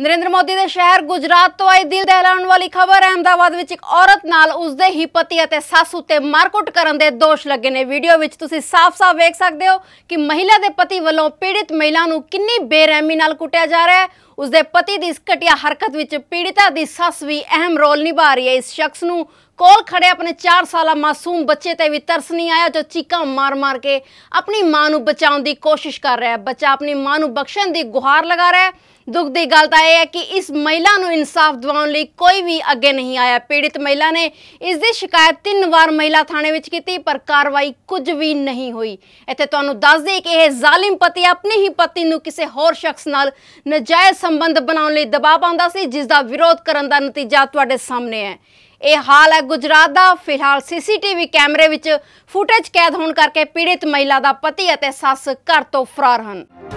ਨਰਿੰਦਰ ਮੋਦੀ ਦੇ ਸ਼ਹਿਰ ਗੁਜਰਾਤ ਤੋਂ ਆਈ ਦਿਲ ਦਹਿਲਾਉਣ ਵਾਲੀ ਖਬਰ ਅਹਿਮਦਾਬਾਦ ਵਿੱਚ ਇੱਕ ਔਰਤ ਨਾਲ ਉਸਦੇ ਹੀ ਪਤੀ ਅਤੇ ਸੱਸ ਉੱਤੇ ਮਾਰਕੁੱਟ ਕਰਨ ਦੇ ਦੋਸ਼ ਲੱਗੇ ਨੇ ਵੀਡੀਓ ਵਿੱਚ ਤੁਸੀਂ ਸਾਫ਼-ਸਾਫ਼ ਵੇਖ ਸਕਦੇ ਹੋ ਕਿ ਮਹਿਲਾ ਦੇ ਪਤੀ ਵੱਲੋਂ ਪੀੜਿਤ ਮਹਿਲਾ ਨੂੰ ਕਿੰਨੀ ਬੇਰਹਿਮੀ ਨਾਲ ਕੁੱਟਿਆ ਜਾ ਰਿਹਾ ਹੈ ਉਸ ਦੇ ਪਤੀ ਦੀ ਇਸ ਘਟਿਆ ਹਰਕਤ ਵਿੱਚ ਪੀੜਿਤਾ ਦੀ ਸੱਸ ਵੀ ਅਹਿਮ ਰੋਲ ਨਿਭਾ ਰਹੀ ਹੈ ਇਸ ਸ਼ਖਸ ਨੂੰ ਕੋਲ ਖੜੇ ਆਪਣੇ 4 ਸਾਲਾ ਮਾਸੂਮ ਬੱਚੇ ਤੇ ਵੀ ਤਰਸ ਨਹੀਂ ਆਇਆ ਜੋ ਚੀਕਾਂ ਮਾਰ-ਮਾਰ ਕੇ ਆਪਣੀ ਮਾਂ ਨੂੰ ਬਚਾਉਣ ਦੀ ਕੋਸ਼ਿਸ਼ ਕਰ ਰਿਹਾ ਹੈ ਬੱਚਾ ਆਪਣੀ ਮਾਂ ਨੂੰ ਬਖਸ਼ਣ ਦੀ ਗੁਹਾਰ ਲਗਾ ਰਿਹਾ ਹੈ ਦੁੱਖ ਦੀ ਗੱਲ ਤਾਂ ਇਹ ਹੈ ਕਿ ਇਸ ਮਹਿਲਾ ਨੂੰ ਇਨਸਾਫ ਦਿਵਾਉਣ ਲਈ ਕੋਈ ਵੀ ਅੱਗੇ ਨਹੀਂ ਆਇਆ ਪੀੜਿਤ ਮਹਿਲਾ ਨੇ ਇਸ ਦੀ ਸ਼ਿਕਾਇਤ ਤਿੰਨ ਵਾਰ ਮਹਿਲਾ ਥਾਣੇ ਵਿੱਚ ਕੀਤੀ ਪਰ ਕਾਰਵਾਈ ਕੁਝ ਵੀ ਨਹੀਂ ਹੋਈ ਇੱਥੇ ਤੁਹਾਨੂੰ ਦੱਸ ਦੇ ਕਿ ਇਹ ਜ਼ਾਲਿਮ ਪਤੀ ਆਪਣੀ ਹੀ ਪਤਨੀ ਨੂੰ ਕਿਸੇ ਹੋਰ ਸ਼ਖਸ ਨਾਲ ਨਜਾਇਜ਼ ਸੰਬੰਧ ਬਣਾਉਣ ਲਈ ਦਬਾਅ ਪਾਉਂਦਾ ਸੀ ਜਿਸ ਦਾ ਵਿਰੋਧ ਕਰਨ ਦਾ ਨਤੀਜਾ ਤੁਹਾਡੇ ਸਾਹਮਣੇ ਹੈ ਇਹ ਹਾਲ ਹੈ ਗੁਜਰਾਤ ਦਾ ਫਿਲਹਾਲ ਸੀਸੀਟੀਵੀ ਕੈਮਰੇ ਵਿੱਚ ਫੁਟੇਜ ਕੈਦ ਹੋਣ ਕਰਕੇ ਪੀੜਿਤ ਮਹਿਲਾ ਦਾ ਪਤੀ ਅਤੇ ਸੱਸ ਘਰ ਤੋਂ ਫਰਾਰ ਹਨ